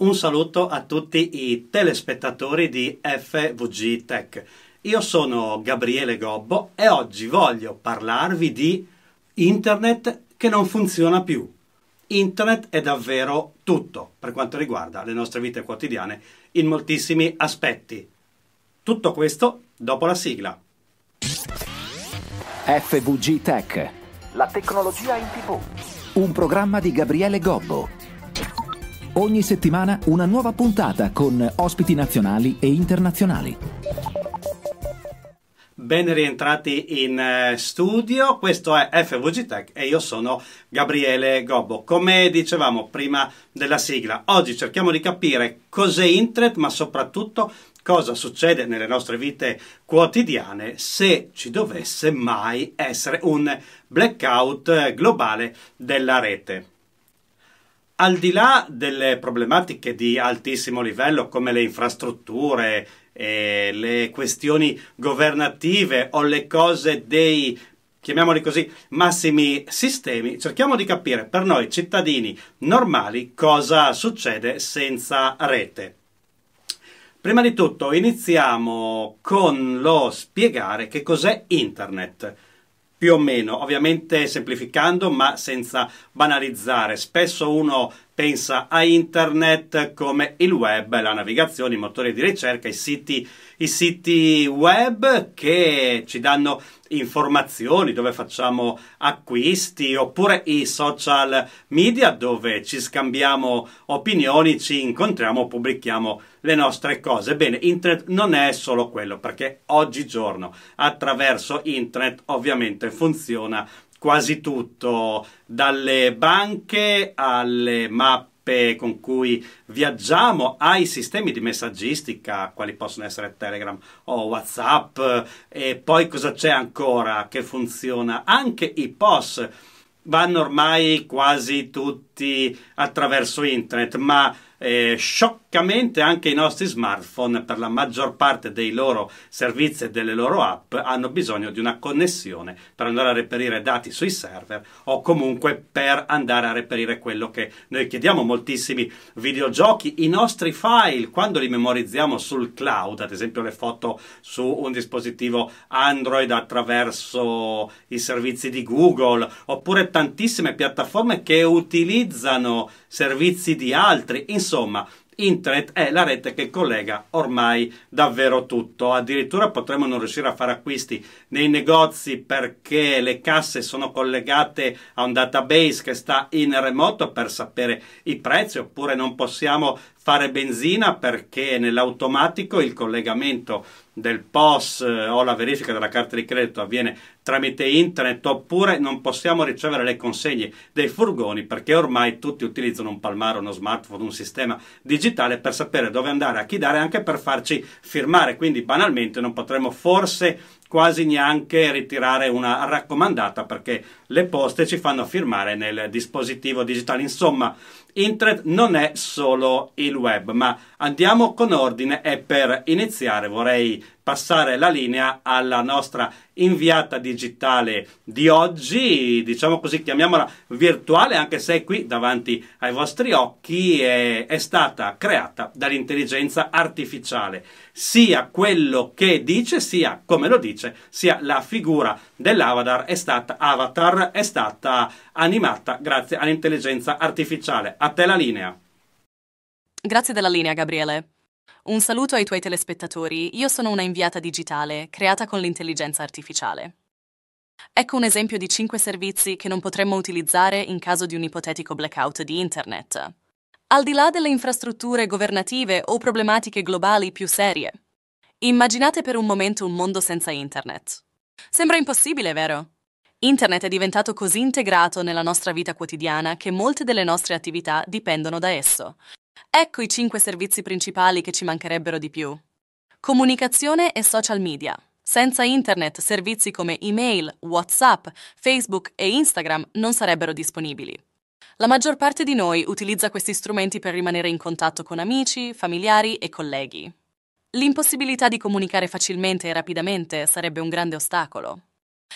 Un saluto a tutti i telespettatori di FVG Tech. Io sono Gabriele Gobbo e oggi voglio parlarvi di Internet che non funziona più. Internet è davvero tutto per quanto riguarda le nostre vite quotidiane in moltissimi aspetti. Tutto questo dopo la sigla. FVG Tech. La tecnologia in tv. Un programma di Gabriele Gobbo Ogni settimana una nuova puntata con ospiti nazionali e internazionali. Ben rientrati in eh, studio, questo è FVG Tech e io sono Gabriele Gobbo. Come dicevamo prima della sigla, oggi cerchiamo di capire cos'è Internet, ma soprattutto cosa succede nelle nostre vite quotidiane se ci dovesse mai essere un blackout eh, globale della rete al di là delle problematiche di altissimo livello come le infrastrutture, eh, le questioni governative o le cose dei chiamiamoli così, massimi sistemi, cerchiamo di capire per noi cittadini normali cosa succede senza rete. Prima di tutto iniziamo con lo spiegare che cos'è internet più o meno, ovviamente semplificando ma senza banalizzare. Spesso uno pensa a internet come il web, la navigazione, i motori di ricerca, i siti, i siti web che ci danno informazioni dove facciamo acquisti oppure i social media dove ci scambiamo opinioni, ci incontriamo, pubblichiamo le nostre cose. Bene, internet non è solo quello perché oggigiorno attraverso internet ovviamente funziona quasi tutto, dalle banche alle mappe con cui viaggiamo ai sistemi di messaggistica, quali possono essere Telegram o WhatsApp, e poi cosa c'è ancora che funziona? Anche i POS vanno ormai quasi tutti attraverso internet, ma eh, scioccamente anche i nostri smartphone per la maggior parte dei loro servizi e delle loro app hanno bisogno di una connessione per andare a reperire dati sui server o comunque per andare a reperire quello che noi chiediamo moltissimi videogiochi, i nostri file quando li memorizziamo sul cloud, ad esempio le foto su un dispositivo Android attraverso i servizi di Google oppure tantissime piattaforme che utilizzano servizi di altri, insomma Internet è la rete che collega ormai davvero tutto. Addirittura potremmo non riuscire a fare acquisti nei negozi perché le casse sono collegate a un database che sta in remoto per sapere i prezzi, oppure non possiamo fare benzina perché nell'automatico il collegamento del POS eh, o la verifica della carta di credito avviene tramite internet oppure non possiamo ricevere le consegne dei furgoni perché ormai tutti utilizzano un palmare, uno smartphone, un sistema digitale per sapere dove andare, a chi dare, anche per farci firmare. Quindi banalmente non potremo forse quasi neanche ritirare una raccomandata perché le poste ci fanno firmare nel dispositivo digitale. Insomma, Internet non è solo il web, ma andiamo con ordine e per iniziare vorrei passare la linea alla nostra inviata digitale di oggi, diciamo così, chiamiamola virtuale, anche se è qui davanti ai vostri occhi, è, è stata creata dall'intelligenza artificiale. Sia quello che dice, sia come lo dice, sia la figura dell'avatar è stata, avatar è stata animata grazie all'intelligenza artificiale a te la linea. Grazie della linea, Gabriele. Un saluto ai tuoi telespettatori. Io sono una inviata digitale, creata con l'intelligenza artificiale. Ecco un esempio di cinque servizi che non potremmo utilizzare in caso di un ipotetico blackout di Internet. Al di là delle infrastrutture governative o problematiche globali più serie, immaginate per un momento un mondo senza Internet. Sembra impossibile, vero? Internet è diventato così integrato nella nostra vita quotidiana che molte delle nostre attività dipendono da esso. Ecco i cinque servizi principali che ci mancherebbero di più. Comunicazione e social media. Senza internet servizi come email, WhatsApp, Facebook e Instagram non sarebbero disponibili. La maggior parte di noi utilizza questi strumenti per rimanere in contatto con amici, familiari e colleghi. L'impossibilità di comunicare facilmente e rapidamente sarebbe un grande ostacolo.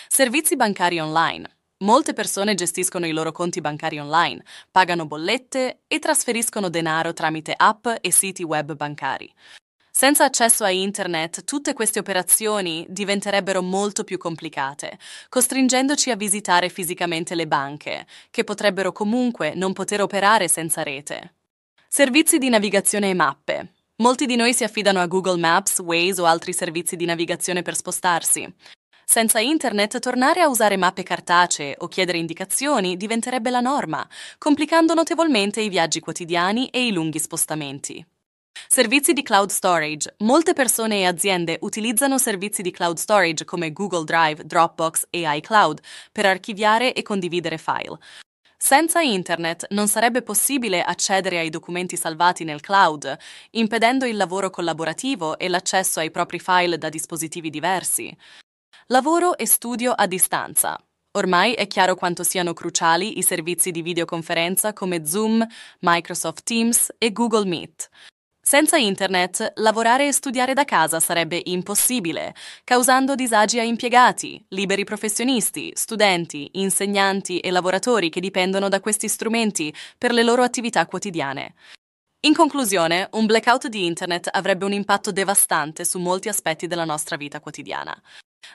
Servizi bancari online. Molte persone gestiscono i loro conti bancari online, pagano bollette e trasferiscono denaro tramite app e siti web bancari. Senza accesso a internet, tutte queste operazioni diventerebbero molto più complicate, costringendoci a visitare fisicamente le banche, che potrebbero comunque non poter operare senza rete. Servizi di navigazione e mappe. Molti di noi si affidano a Google Maps, Waze o altri servizi di navigazione per spostarsi. Senza internet tornare a usare mappe cartacee o chiedere indicazioni diventerebbe la norma, complicando notevolmente i viaggi quotidiani e i lunghi spostamenti. Servizi di cloud storage. Molte persone e aziende utilizzano servizi di cloud storage come Google Drive, Dropbox e iCloud per archiviare e condividere file. Senza internet non sarebbe possibile accedere ai documenti salvati nel cloud, impedendo il lavoro collaborativo e l'accesso ai propri file da dispositivi diversi. Lavoro e studio a distanza. Ormai è chiaro quanto siano cruciali i servizi di videoconferenza come Zoom, Microsoft Teams e Google Meet. Senza internet, lavorare e studiare da casa sarebbe impossibile, causando disagi a impiegati, liberi professionisti, studenti, insegnanti e lavoratori che dipendono da questi strumenti per le loro attività quotidiane. In conclusione, un blackout di internet avrebbe un impatto devastante su molti aspetti della nostra vita quotidiana.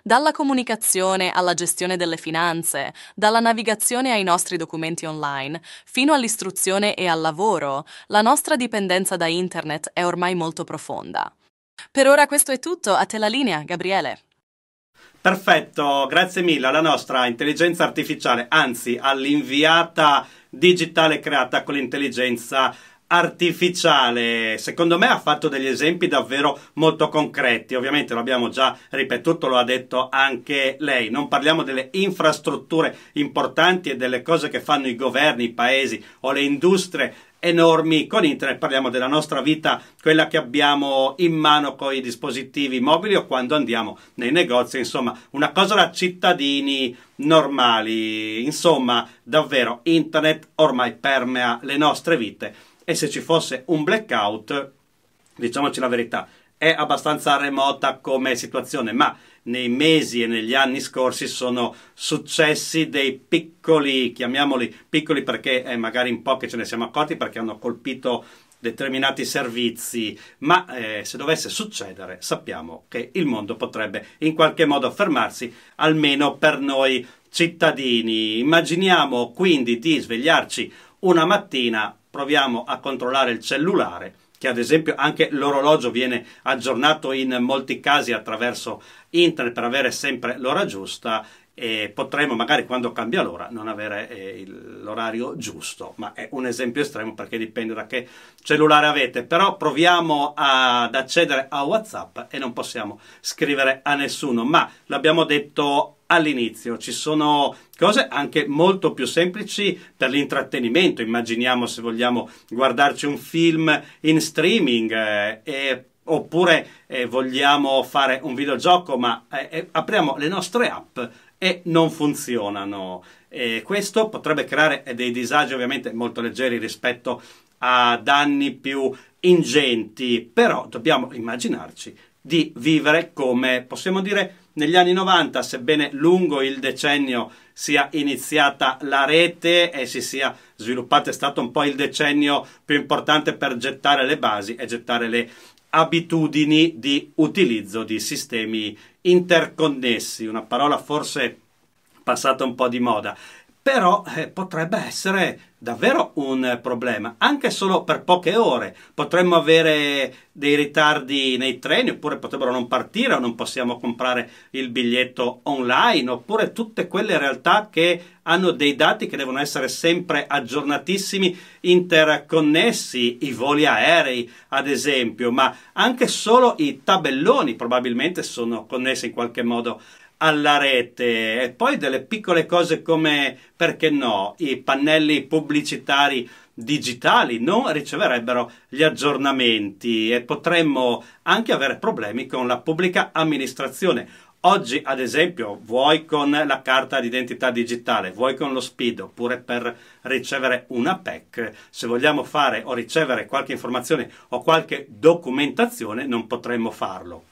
Dalla comunicazione alla gestione delle finanze, dalla navigazione ai nostri documenti online, fino all'istruzione e al lavoro, la nostra dipendenza da Internet è ormai molto profonda. Per ora questo è tutto, a te la linea, Gabriele. Perfetto, grazie mille alla nostra intelligenza artificiale, anzi all'inviata digitale creata con l'intelligenza artificiale artificiale. Secondo me ha fatto degli esempi davvero molto concreti. Ovviamente lo abbiamo già ripetuto, lo ha detto anche lei. Non parliamo delle infrastrutture importanti e delle cose che fanno i governi, i paesi o le industrie enormi con internet parliamo della nostra vita quella che abbiamo in mano con i dispositivi mobili o quando andiamo nei negozi insomma una cosa da cittadini normali insomma davvero internet ormai permea le nostre vite e se ci fosse un blackout, diciamoci la verità, è abbastanza remota come situazione, ma nei mesi e negli anni scorsi sono successi dei piccoli, chiamiamoli piccoli perché è eh, magari in pochi ce ne siamo accorti perché hanno colpito determinati servizi, ma eh, se dovesse succedere sappiamo che il mondo potrebbe in qualche modo fermarsi, almeno per noi cittadini. Immaginiamo quindi di svegliarci una mattina proviamo a controllare il cellulare che ad esempio anche l'orologio viene aggiornato in molti casi attraverso internet per avere sempre l'ora giusta e potremo magari quando cambia l'ora non avere eh, l'orario giusto, ma è un esempio estremo perché dipende da che cellulare avete, però proviamo a, ad accedere a Whatsapp e non possiamo scrivere a nessuno, ma l'abbiamo detto all'inizio. Ci sono cose anche molto più semplici per l'intrattenimento. Immaginiamo se vogliamo guardarci un film in streaming eh, e oppure eh, vogliamo fare un videogioco, ma eh, eh apriamo le nostre app e non funzionano. E questo potrebbe creare eh, dei disagi ovviamente molto leggeri rispetto a danni più ingenti, però dobbiamo immaginarci di vivere come possiamo dire negli anni 90, sebbene lungo il decennio sia iniziata la rete e si sia sviluppata, è stato un po' il decennio più importante per gettare le basi e gettare le abitudini di utilizzo di sistemi interconnessi, una parola forse passata un po' di moda però eh, potrebbe essere davvero un problema, anche solo per poche ore. Potremmo avere dei ritardi nei treni, oppure potrebbero non partire, o non possiamo comprare il biglietto online, oppure tutte quelle realtà che hanno dei dati che devono essere sempre aggiornatissimi, interconnessi, i voli aerei ad esempio, ma anche solo i tabelloni probabilmente sono connessi in qualche modo alla rete e poi delle piccole cose come, perché no, i pannelli pubblicitari digitali non riceverebbero gli aggiornamenti e potremmo anche avere problemi con la pubblica amministrazione. Oggi, ad esempio, vuoi con la carta d'identità digitale, vuoi con lo speed oppure per ricevere una PEC, se vogliamo fare o ricevere qualche informazione o qualche documentazione, non potremmo farlo.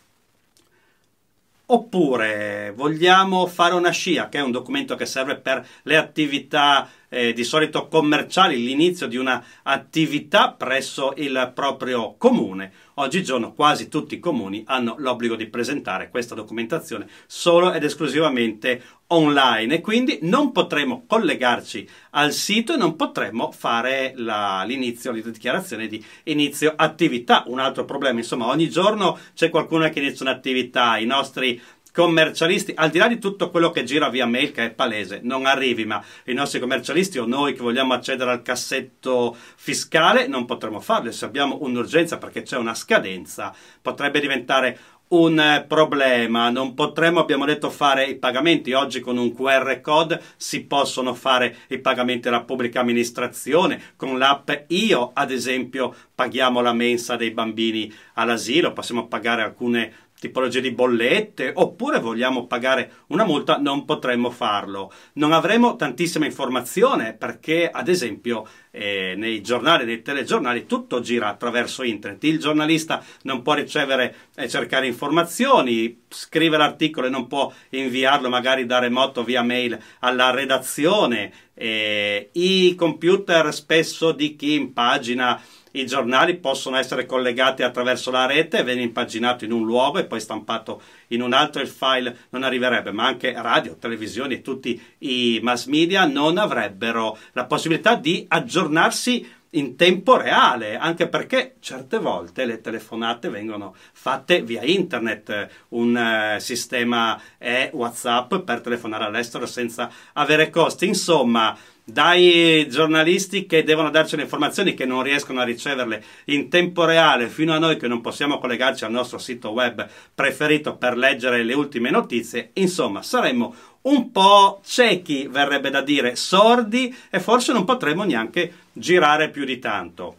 Oppure vogliamo fare una scia, che è un documento che serve per le attività eh, di solito commerciali l'inizio di un'attività presso il proprio comune. Oggigiorno quasi tutti i comuni hanno l'obbligo di presentare questa documentazione solo ed esclusivamente online e quindi non potremo collegarci al sito e non potremo fare la, l'inizio, di dichiarazione di inizio attività. Un altro problema, insomma, ogni giorno c'è qualcuno che inizia un'attività, i nostri commercialisti, al di là di tutto quello che gira via mail, che è palese, non arrivi, ma i nostri commercialisti o noi che vogliamo accedere al cassetto fiscale non potremo farlo. Se abbiamo un'urgenza perché c'è una scadenza, potrebbe diventare un eh, problema, non potremmo, abbiamo detto, fare i pagamenti. Oggi con un QR code si possono fare i pagamenti alla pubblica amministrazione, con l'app Io, ad esempio, paghiamo la mensa dei bambini all'asilo, possiamo pagare alcune tipologie di bollette oppure vogliamo pagare una multa, non potremmo farlo. Non avremo tantissima informazione perché, ad esempio, eh, nei giornali, nei telegiornali, tutto gira attraverso internet. Il giornalista non può ricevere e cercare informazioni, scrive l'articolo e non può inviarlo magari da remoto via mail alla redazione. Eh, I computer spesso di chi impagina i giornali possono essere collegati attraverso la rete, viene impaginato in un luogo e poi stampato in un altro il file non arriverebbe, ma anche radio, televisione e tutti i mass media non avrebbero la possibilità di aggiornarsi in tempo reale, anche perché certe volte le telefonate vengono fatte via internet, un uh, sistema è WhatsApp per telefonare all'estero senza avere costi, insomma dai giornalisti che devono darci le informazioni che non riescono a riceverle in tempo reale fino a noi che non possiamo collegarci al nostro sito web preferito per leggere le ultime notizie, insomma saremmo un po' ciechi, verrebbe da dire, sordi e forse non potremmo neanche girare più di tanto.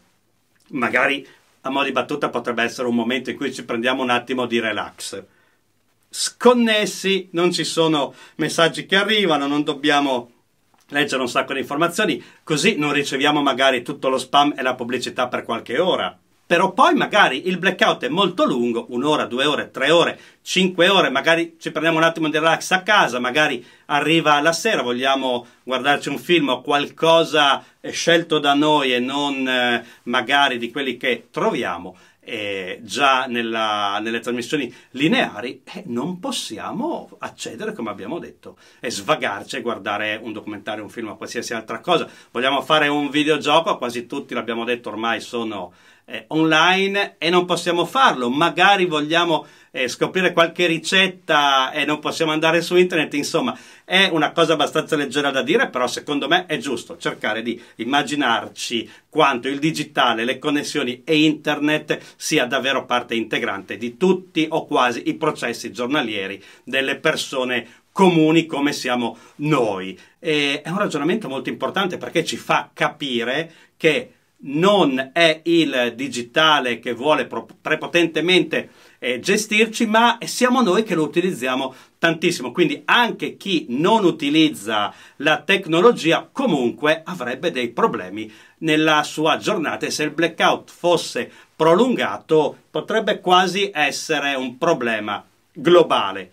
Magari a mo' di battuta potrebbe essere un momento in cui ci prendiamo un attimo di relax. Sconnessi, non ci sono messaggi che arrivano, non dobbiamo leggere un sacco di informazioni, così non riceviamo magari tutto lo spam e la pubblicità per qualche ora. Però poi magari il blackout è molto lungo, un'ora, due ore, tre ore, cinque ore, magari ci prendiamo un attimo di relax a casa, magari arriva la sera, vogliamo guardarci un film o qualcosa scelto da noi e non eh, magari di quelli che troviamo eh, già nella, nelle trasmissioni lineari, eh, non possiamo accedere, come abbiamo detto, e svagarci e guardare un documentario, un film o qualsiasi altra cosa. Vogliamo fare un videogioco, quasi tutti l'abbiamo detto ormai sono eh, online e non possiamo farlo, magari vogliamo eh, scoprire qualche ricetta e non possiamo andare su internet, insomma è una cosa abbastanza leggera da dire, però secondo me è giusto cercare di immaginarci quanto il digitale, le connessioni e internet sia davvero parte integrante di tutti o quasi i processi giornalieri delle persone comuni come siamo noi. E è un ragionamento molto importante perché ci fa capire che non è il digitale che vuole prepotentemente eh, gestirci, ma siamo noi che lo utilizziamo tantissimo. Quindi anche chi non utilizza la tecnologia comunque avrebbe dei problemi nella sua giornata e se il blackout fosse prolungato potrebbe quasi essere un problema globale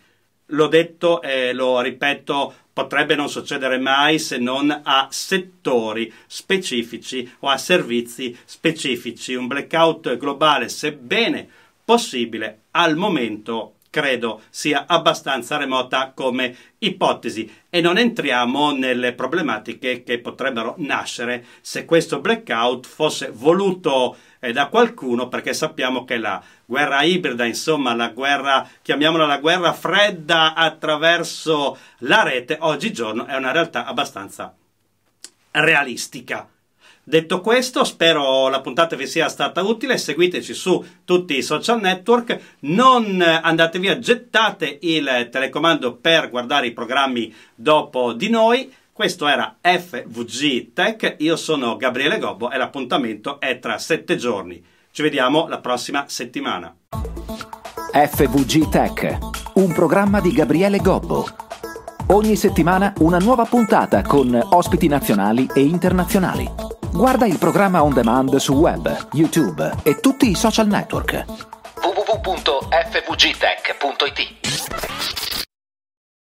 l'ho detto e lo ripeto, potrebbe non succedere mai se non a settori specifici o a servizi specifici. Un blackout globale, sebbene possibile, al momento credo sia abbastanza remota come ipotesi e non entriamo nelle problematiche che potrebbero nascere se questo blackout fosse voluto eh, da qualcuno perché sappiamo che la guerra ibrida, insomma la guerra, chiamiamola la guerra fredda attraverso la rete, oggigiorno è una realtà abbastanza realistica. Detto questo, spero la puntata vi sia stata utile, seguiteci su tutti i social network, non eh, andate via, gettate il telecomando per guardare i programmi dopo di noi. Questo era FVG Tech, io sono Gabriele Gobbo e l'appuntamento è tra sette giorni. Ci vediamo la prossima settimana. FVG Tech, un programma di Gabriele Gobbo. Ogni settimana una nuova puntata con ospiti nazionali e internazionali. Guarda il programma on demand su web, YouTube e tutti i social network. www.fvgtech.it